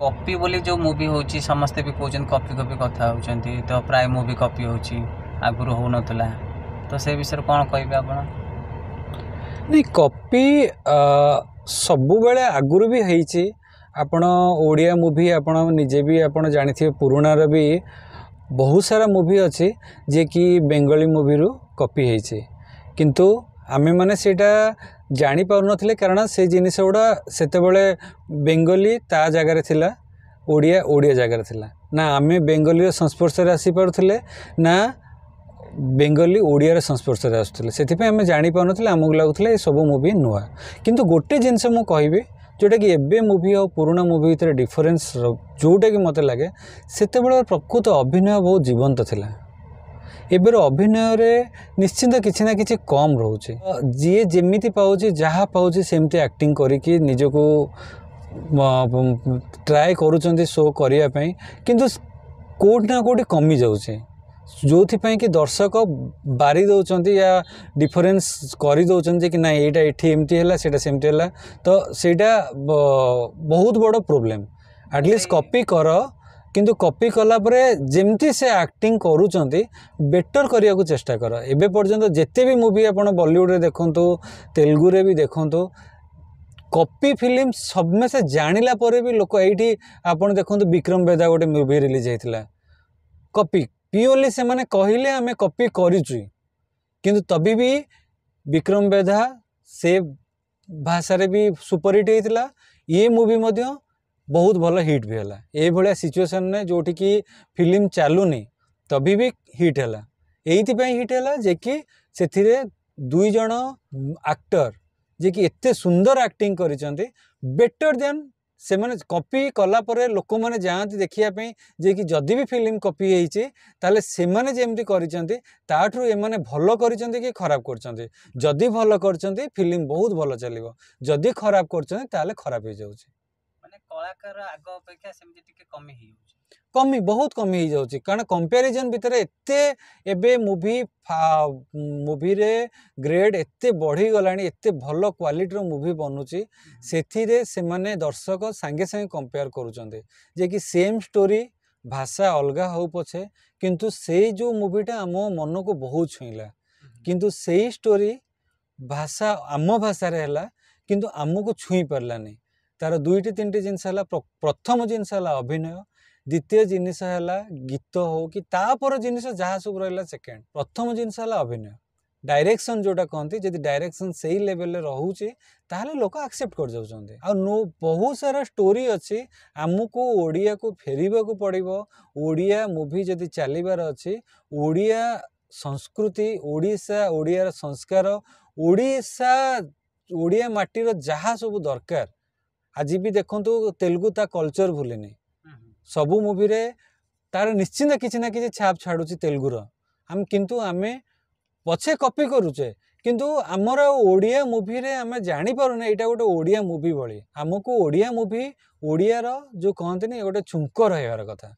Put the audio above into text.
copy बोली जो movie movie होती भी कौन कॉपी कॉपी कथा कथ तो प्राय मूवी कॉपी होती आगुरी हो नाला तो से विषय कौन कह कॉपी सब बड़े आगुरी भी हो ओडिया मूवी आप निजे भी आप जानते पुराणर भी बहुत सारा मुवि अच्छे जी कि बेंगली मुवि कपी होती किंतु आम मैने ଜାଣିପାରୁନଥିଲେ କାରଣ ସେ ଜିନିଷ ଗୁଡ଼ା ସେତେବେଳେ ବେଙ୍ଗଲୀ ତା ଜାଗାରେ ଥିଲା ଓଡ଼ିଆ ଓଡ଼ିଆ ଜାଗାରେ ଥିଲା ନା ଆମେ ବେଙ୍ଗଲୀର ସଂସ୍ପର୍ଶରେ ଆସିପାରୁଥିଲେ ନା ବେଙ୍ଗଲୀ ଓଡ଼ିଆର ସଂସ୍ପର୍ଶରେ ଆସୁଥିଲେ ସେଥିପାଇଁ ଆମେ ଜାଣିପାରୁନଥିଲେ ଆମକୁ ଲାଗୁଥିଲା ଏସବୁ ମୁଭି ନୂଆ କିନ୍ତୁ ଗୋଟେ ଜିନିଷ ମୁଁ କହିବି ଯେଉଁଟାକି ଏବେ ମୁଭି ଆଉ ପୁରୁଣା ମୁଭି ଭିତରେ ଡିଫରେନ୍ସ ଯେଉଁଟାକି ମୋତେ ଲାଗେ ସେତେବେଳେ ପ୍ରକୃତ ଅଭିନୟ ବହୁତ ଜୀବନ୍ତ ଥିଲା एबर अभिनय निश्चिंत किसी ना कि कम रोच जी जमी पाँच जहाँ पाँच सेमती आक्टिंग कर ट्राए कर शो करवाई किंतु कौटना कौट कमी जा जो कि दर्शक बारी दौंस या डिफरेंस कर दौंस कि ना यहाँ ये एमती है सेमती है तो सेटा बहुत बड़ प्रोब्लेम आटलिस्ट कपी कर କିନ୍ତୁ କପି କଲାପରେ ଯେମିତି ସେ ଆକ୍ଟିଂ କରୁଛନ୍ତି ବେଟର କରିବାକୁ ଚେଷ୍ଟା କର ଏବେ ପର୍ଯ୍ୟନ୍ତ ଯେତେ ବି ମୁଭି ଆପଣ ବଲିଉଡ଼ରେ ଦେଖନ୍ତୁ ତେଲୁଗୁରେ ବି ଦେଖନ୍ତୁ କପି ଫିଲ୍ମ ସମସ୍ତେ ଜାଣିଲା ପରେ ବି ଲୋକ ଏଇଠି ଆପଣ ଦେଖନ୍ତୁ ବିକ୍ରମ ବେଦା ଗୋଟେ ମୁଭି ରିଲିଜ୍ ହେଇଥିଲା କପି ପିଓରଲି ସେମାନେ କହିଲେ ଆମେ କପି କରିଛୁ କିନ୍ତୁ ତବି ବି ବିକ୍ରମ ବେଧା ସେ ଭାଷାରେ ବି ସୁପରହିଟ୍ ହେଇଥିଲା ଇଏ ମୁଭି ମଧ୍ୟ ବହୁତ ଭଲ ହିଟ୍ ବି ହେଲା ଏଇଭଳିଆ ସିଚୁଏସନ୍ରେ ଯେଉଁଠିକି ଫିଲ୍ମ ଚାଲୁନି ତବି ବି ହିଟ୍ ହେଲା ଏଇଥିପାଇଁ ହିଟ୍ ହେଲା ଯେ କି ସେଥିରେ ଦୁଇ ଜଣ ଆକ୍ଟର ଯେ କି ଏତେ ସୁନ୍ଦର ଆକ୍ଟିଂ କରିଛନ୍ତି ବେଟର ଦେନ୍ ସେମାନେ କପି କଲା ପରେ ଲୋକମାନେ ଯାଆନ୍ତି ଦେଖିବା ପାଇଁ ଯେ କି ଯଦି ବି ଫିଲ୍ମ କପି ହେଇଛି ତାହେଲେ ସେମାନେ ଯେମିତି କରିଛନ୍ତି ତାଠାରୁ ଏମାନେ ଭଲ କରିଛନ୍ତି କି ଖରାପ କରିଛନ୍ତି ଯଦି ଭଲ କରିଛନ୍ତି ଫିଲ୍ମ ବହୁତ ଭଲ ଚାଲିବ ଯଦି ଖରାପ କରିଛନ୍ତି ତାହେଲେ ଖରାପ ହେଇଯାଉଛି କଳାକାର ଆଗ ଅପେକ୍ଷା ସେମିତି ଟିକେ କମି ହେଇଯାଉଛି କମି ବହୁତ କମି ହେଇଯାଉଛି କାରଣ କମ୍ପାରିଜନ୍ ଭିତରେ ଏତେ ଏବେ ମୁଭି ମୁଭିରେ ଗ୍ରେଡ୍ ଏତେ ବଢ଼ିଗଲାଣି ଏତେ ଭଲ କ୍ୱାଲିଟିର ମୁଭି ବନୁଛି ସେଥିରେ ସେମାନେ ଦର୍ଶକ ସାଙ୍ଗେ ସାଙ୍ଗେ କମ୍ପେୟାର କରୁଛନ୍ତି ଯେ କି ସେମ୍ ଷ୍ଟୋରି ଭାଷା ଅଲଗା ହେଉ ପଛେ କିନ୍ତୁ ସେଇ ଯେଉଁ ମୁଭିଟା ଆମ ମନକୁ ବହୁତ ଛୁଇଁଲା କିନ୍ତୁ ସେଇ ଷ୍ଟୋରି ଭାଷା ଆମ ଭାଷାରେ ହେଲା କିନ୍ତୁ ଆମକୁ ଛୁଇଁ ପାରିଲାନି ତାର ଦୁଇଟି ତିନିଟି ଜିନିଷ ହେଲା ପ୍ରଥମ ଜିନିଷ ହେଲା ଅଭିନୟ ଦ୍ୱିତୀୟ ଜିନିଷ ହେଲା ଗୀତ ହଉ କି ତାପର ଜିନିଷ ଯାହା ସବୁ ରହିଲା ସେକେଣ୍ଡ ପ୍ରଥମ ଜିନିଷ ହେଲା ଅଭିନୟ ଡାଇରେକ୍ସନ୍ ଯେଉଁଟା କହନ୍ତି ଯଦି ଡାଇରେକ୍ସନ୍ ସେଇ ଲେଭେଲ୍ରେ ରହୁଛି ତାହେଲେ ଲୋକ ଆକ୍ସେପ୍ଟ କରିଯାଉଛନ୍ତି ଆଉ ନୋ ବହୁତ ସାରା ଷ୍ଟୋରି ଅଛି ଆମକୁ ଓଡ଼ିଆକୁ ଫେରିବାକୁ ପଡ଼ିବ ଓଡ଼ିଆ ମୁଭି ଯଦି ଚାଲିବାର ଅଛି ଓଡ଼ିଆ ସଂସ୍କୃତି ଓଡ଼ିଶା ଓଡ଼ିଆର ସଂସ୍କାର ଓଡ଼ିଶା ଓଡ଼ିଆ ମାଟିର ଯାହା ସବୁ ଦରକାର ଆଜି ବି ଦେଖନ୍ତୁ ତେଲୁଗୁ ତା କଲଚର ଭୁଲିନି ସବୁ ମୁଭିରେ ତାର ନିଶ୍ଚିନ୍ତ କିଛି ନା କିଛି ଛାପ ଛାଡ଼ୁଛି ତେଲୁଗୁର ଆମେ କିନ୍ତୁ ଆମେ ପଛେ କପି କରୁଛେ କିନ୍ତୁ ଆମର ଓଡ଼ିଆ ମୁଭିରେ ଆମେ ଜାଣିପାରୁନେ ଏଇଟା ଗୋଟେ ଓଡ଼ିଆ ମୁଭି ଭଳି ଆମକୁ ଓଡ଼ିଆ ମୁଭି ଓଡ଼ିଆର ଯେଉଁ କହନ୍ତିନି ଗୋଟେ ଛୁଙ୍କ ରହିବାର କଥା